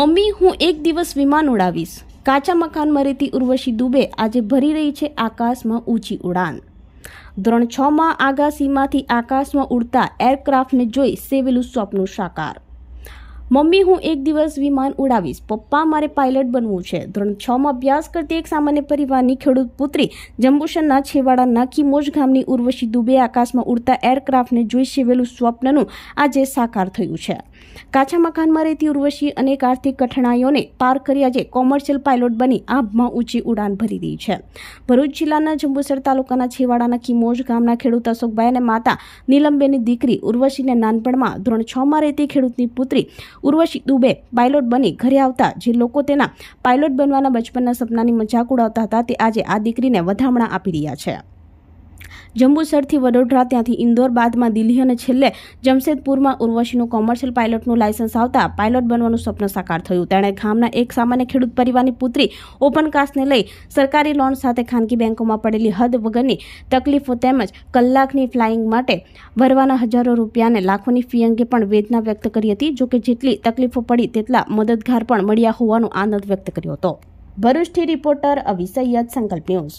mummy હું એક દિવસ વિમાન ઉડાવીશ કાચા મકાનમાં રહેતી ઉર્વશી દુબે આજે ભરી રહી છે આકાશમાં ઊંચી ઉડાન ધોરણ છમાં આગાસીમાંથી આકાશમાં ઉડતા એરક્રાફ્ટને જોઈ સેવેલું સ્વપ્નું સાકાર મમ્મી હું એક દિવસ વિમાન ઉડાવીશ પપ્પા મારે પાયલટ બનવું છે ધોરણ છમાં અભ્યાસ કરતી એક સામાન્ય પરિવારની ખેડૂત પુત્રી જંબુશનના છેવાડા નાખી મોજ ગામની ઉર્વશી દુબે આકાશમાં ઉડતા એરક્રાફ્ટને જોઈ સેવેલું સ્વપ્નનું આજે સાકાર થયું છે કાચા મકાનમાં રહેતી ઉર્વશી અનેક આર્થિક કઠણાઈઓને પાર કરી આજે કોમર્શિયલ પાયલોટ બની આભમાં ઊંચી ઉડાન ભરી રહી છે ભરૂચ જિલ્લાના જંબુસર તાલુકાના છેવાડાના કિમોજ ગામના ખેડૂત અશોકભાઈ અને માતા નીલમબેનની દીકરી ઉર્વશીને નાનપણમાં ધોરણ છમાં રહેતી ખેડૂતની પુત્રી ઉર્વશી દુબે પાયલોટ બની ઘરે આવતા જે લોકો તેના પાયલોટ બનવાના બચપનના સપનાની મજાક ઉડાવતા હતા તે આજે આ દીકરીને વધામણા આપી રહ્યા છે જંબુસરથી વડોદરા ત્યાંથી ઇન્દોર બાદમાં દિલ્હી અને છેલ્લે જમશેદપુરમાં ઉર્વશીનું કોમર્શિયલ પાયલટનું લાયસન્સ આવતા પાયલટ બનવાનું સ્વપ્ન સાકાર થયું તેણે ગામના એક સામાન્ય ખેડૂત પરિવારની પુત્રી ઓપન કાસ્ટને લઈ સરકારી લોન સાથે ખાનગી બેંકોમાં પડેલી હદ વગરની તકલીફો તેમજ કલાકની ફ્લાઇંગ માટે ભરવાના હજારો રૂપિયાને લાખોની ફી અંગે પણ વેદના વ્યક્ત કરી હતી જોકે જેટલી તકલીફો પડી તેટલા મદદગાર પણ મળ્યા હોવાનો આનંદ વ્યક્ત કર્યો હતો ભરૂચથી રિપોર્ટર અવિ સૈયદ સંકલ્પ ન્યૂઝ